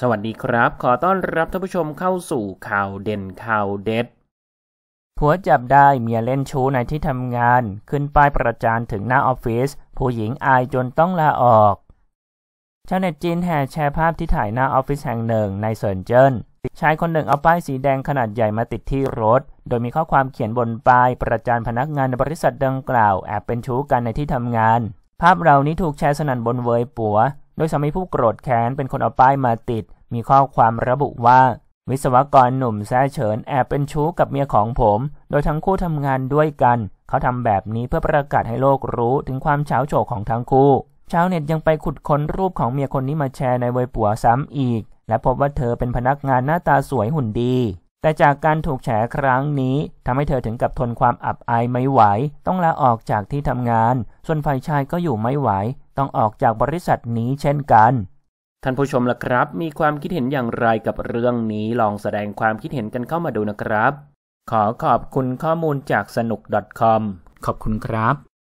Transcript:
สวัสดีครับ ขอต้อนรับท่านผู้ชมเข้าสู่ข่าวเด่นข่าวเด็ด ผัวจับได้เมียเล่นชู้ในที่ทำงาน ขึ้นป้ายประจานถึงหน้าออฟฟิศ ผู้หญิงอายจนต้องลาออก ชาวเน็ตจีนแห่แชร์ภาพที่ถ่ายหน้าออฟฟิศแห่งหนึ่งในเซินเจิ้น ชายคนหนึ่งเอาป้ายสีแดงขนาดใหญ่มาติดที่รถ โดยมีข้อความเขียนบนป้าย ประจานพนักงานในบริษัทดังกล่าวแอบเป็นชู้กันในที่ทำงาน ภาพเหล่านี้ถูกแชร์สนั่นบนเว่ยปัวโดยสามีผู้โกรธแค้น เป็นคนเอาป้ายมาติด มีข้อความระบุว่า วิศวกรหนุ่มแซ่เฉิน แอบเป็นชู้กับเมียของผม โดยทั้งคู่ทำงานด้วยกัน เขาทำแบบนี้เพื่อประกาศให้โลกรู้ ถึงความเฉาโฉกของทั้งคู่ ชาวเน็ตยังไปขุดค้นรูปของเมียคนนี้มาแชร์ในเว็บปัวซ้ำอีก และพบว่าเธอเป็นพนักงานหน้าตาสวยหุ่นดี แต่จากการถูกแฉครั้งนี้ทำให้เธอถึงกับทนความอับอายไม่ไหว ต้องลาออกจากที่ทำงาน ส่วนฝ่ายชายก็อยู่ไม่ไหวต้องออกจากบริษัทนี้เช่นกัน ท่านผู้ชมล่ะครับ มีความคิดเห็นอย่างไรกับเรื่องนี้ลองแสดงความคิดเห็นกันเข้ามาดูนะครับขอขอบคุณข้อมูลจากสนุก .com ขอบคุณครับ